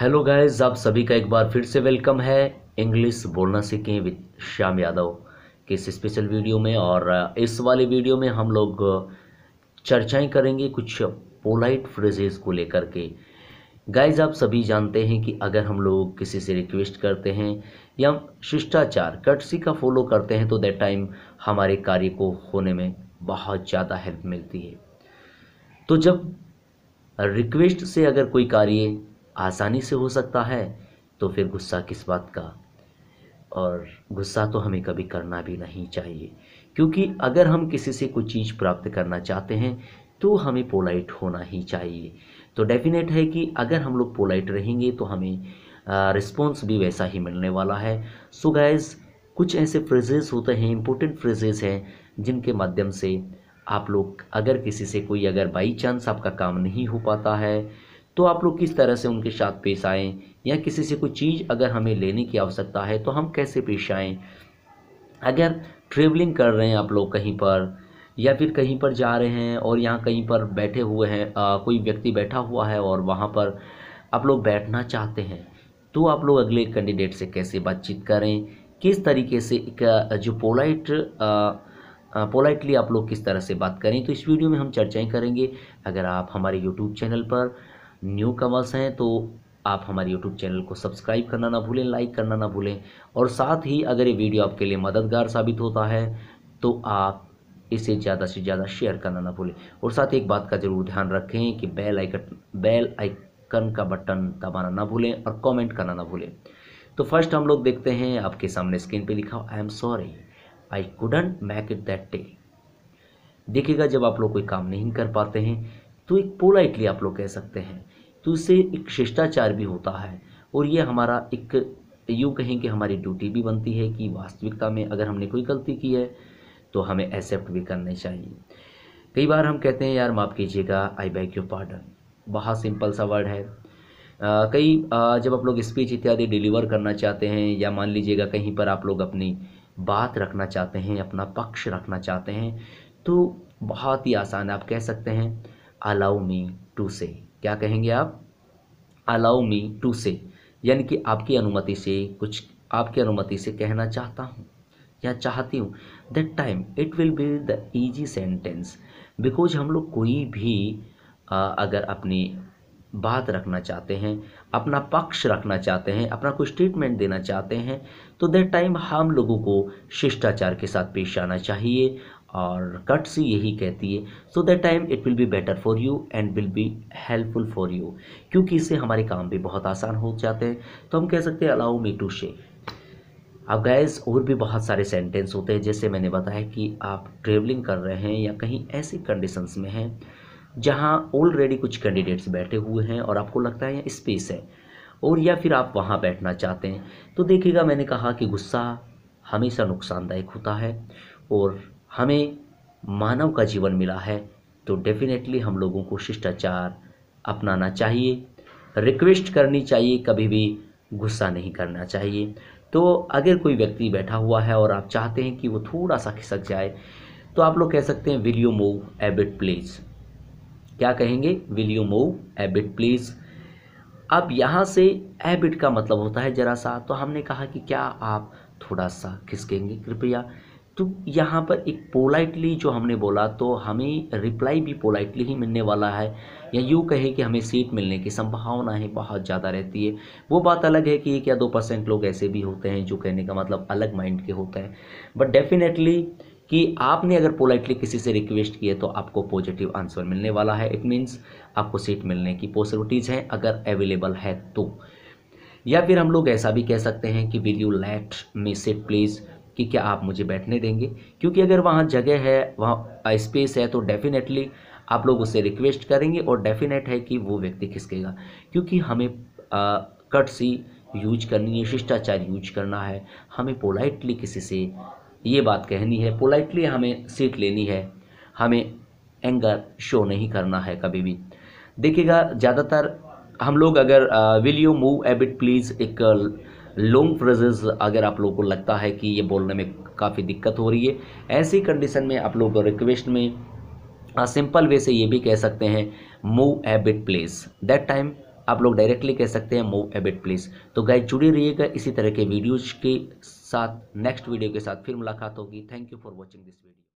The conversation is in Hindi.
हेलो गाइस आप सभी का एक बार फिर से वेलकम है इंग्लिश बोलना सीखें विद श्याम यादव के इस स्पेशल वीडियो में और इस वाले वीडियो में हम लोग चर्चाएं करेंगे कुछ पोलाइट फ्रेजेज को लेकर के गाइस आप सभी जानते हैं कि अगर हम लोग किसी से रिक्वेस्ट करते हैं या शिष्टाचार कटसी का फॉलो करते हैं तो दैट टाइम हमारे कार्य को होने में बहुत ज़्यादा हेल्प मिलती है तो जब रिक्वेस्ट से अगर कोई कार्य आसानी से हो सकता है तो फिर गुस्सा किस बात का और गुस्सा तो हमें कभी करना भी नहीं चाहिए क्योंकि अगर हम किसी से कोई चीज़ प्राप्त करना चाहते हैं तो हमें पोलाइट होना ही चाहिए तो डेफिनेट है कि अगर हम लोग पोलाइट रहेंगे तो हमें रिस्पॉन्स भी वैसा ही मिलने वाला है सो so गैज़ कुछ ऐसे फ्रेजेस होते हैं इंपॉर्टेंट फ्रेजेस हैं जिनके माध्यम से आप लोग अगर किसी से कोई अगर बाई चांस आपका काम नहीं हो पाता है तो आप लोग किस तरह से उनके साथ पेश आएँ या किसी से कोई चीज़ अगर हमें लेने की आवश्यकता है तो हम कैसे पेश आएँ अगर ट्रेवलिंग कर रहे हैं आप लोग कहीं पर या फिर कहीं पर जा रहे हैं और यहाँ कहीं पर बैठे हुए हैं आ, कोई व्यक्ति बैठा हुआ है और वहाँ पर आप लोग बैठना चाहते हैं तो आप लोग अगले कैंडिडेट से कैसे बातचीत करें किस तरीके से एक जो पोलाइट पोलाइटली आप लोग किस तरह से बात करें तो इस वीडियो में हम चर्चाएं करेंगे अगर आप हमारे यूट्यूब चैनल पर न्यू कमर्स हैं तो आप हमारे यूट्यूब चैनल को सब्सक्राइब करना ना भूलें लाइक करना ना भूलें और साथ ही अगर ये वीडियो आपके लिए मददगार साबित होता है तो आप इसे ज़्यादा से ज़्यादा शेयर करना ना भूलें और साथ ही एक बात का ज़रूर ध्यान रखें कि बेल आइकन बेल आइकन का बटन दबाना ना भूलें और कमेंट करना ना भूलें तो फर्स्ट हम लोग देखते हैं आपके सामने स्क्रीन पे लिखा I am sorry I couldn't make it that day देखिएगा जब आप लोग कोई काम नहीं कर पाते हैं तो एक पोलाइटली आप लोग कह सकते हैं तो इससे एक शिष्टाचार भी होता है और ये हमारा एक यूँ कहें कि हमारी ड्यूटी भी बनती है कि वास्तविकता में अगर हमने कोई गलती की है तो हमें एक्सेप्ट भी करने चाहिए कई बार हम कहते हैं यार माफ़ कीजिएगा आई बैक यू पार्डन बहुत सिंपल सा वर्ड है आ, कई आ, जब आप लोग स्पीच इत्यादि डिलीवर करना चाहते हैं या मान लीजिएगा कहीं पर आप लोग अपनी बात रखना चाहते हैं अपना पक्ष रखना चाहते हैं तो बहुत ही आसान आप कह सकते हैं अलाउ मी टू से क्या कहेंगे आप अलाउ मी टू से यानी कि आपकी अनुमति से कुछ आपकी अनुमति से कहना चाहता हूँ या चाहती हूँ that time it will be the easy sentence because हम लोग कोई भी आ, अगर अपनी बात रखना चाहते हैं अपना पक्ष रखना चाहते हैं अपना कोई स्टेटमेंट देना चाहते हैं तो दैट टाइम हम लोगों को शिष्टाचार के साथ पेश आना चाहिए और कट सी यही कहती है so that time it will be better for you and will be helpful for you क्योंकि इससे हमारे काम भी बहुत आसान हो जाते हैं तो हम कह सकते हैं अलाउ मी टू शे अब गैस और भी बहुत सारे सेंटेंस होते हैं जैसे मैंने बताया कि आप ट्रेवलिंग कर रहे हैं या कहीं ऐसी कंडीशंस में हैं जहां ऑलरेडी कुछ कैंडिडेट्स बैठे हुए हैं और आपको लगता है यहाँ स्पेस है और या फिर आप वहाँ बैठना चाहते हैं तो देखिएगा मैंने कहा कि गुस्सा हमेशा नुकसानदायक होता है और हमें मानव का जीवन मिला है तो डेफिनेटली हम लोगों को शिष्टाचार अपनाना चाहिए रिक्वेस्ट करनी चाहिए कभी भी गुस्सा नहीं करना चाहिए तो अगर कोई व्यक्ति बैठा हुआ है और आप चाहते हैं कि वो थोड़ा सा खिसक जाए तो आप लोग कह सकते हैं will you move a bit please क्या कहेंगे will you move a bit please अब यहाँ से एबिट का मतलब होता है ज़रा सा तो हमने कहा कि क्या आप थोड़ा सा खिसकेंगे कृपया तो यहाँ पर एक पोलाइटली जो हमने बोला तो हमें रिप्लाई भी पोलाइटली ही मिलने वाला है या यूँ कहे कि हमें सीट मिलने की ही बहुत ज़्यादा रहती है वो बात अलग है कि एक या दो परसेंट लोग ऐसे भी होते हैं जो कहने का मतलब अलग माइंड के होते हैं बट डेफिनेटली कि आपने अगर पोलाइटली किसी से रिक्वेस्ट किया तो आपको पॉजिटिव आंसर मिलने वाला है इट मीन्स आपको सीट मिलने की पॉसिबिलिटीज़ हैं अगर अवेलेबल है तो या फिर हम लोग ऐसा भी कह सकते हैं कि will you let me sit please कि क्या आप मुझे बैठने देंगे क्योंकि अगर वहाँ जगह है वहाँ स्पेस है तो डेफिनेटली आप लोग उससे रिक्वेस्ट करेंगे और डेफिनेट है कि वो व्यक्ति खिसकेगा क्योंकि हमें कट सी यूज करनी है शिष्टाचार यूज करना है हमें पोलाइटली किसी से ये बात कहनी है पोलाइटली हमें सीट लेनी है हमें एंगर शो नहीं करना है कभी भी देखिएगा ज़्यादातर हम लोग अगर will you move a bit please एक लॉन्ग फ्रेजेस अगर आप लोगों को लगता है कि ये बोलने में काफ़ी दिक्कत हो रही है ऐसी कंडीशन में आप लोग रिक्वेस्ट में सिंपल वे से ये भी कह सकते हैं move a bit please that time आप लोग डायरेक्टली कह सकते हैं मूव ए बिट प्लेस तो गाय जुड़ी रहिएगा इसी तरह के वीडियोज़ के साथ नेक्स्ट वीडियो के साथ फिर मुलाकात होगी thank you for watching this video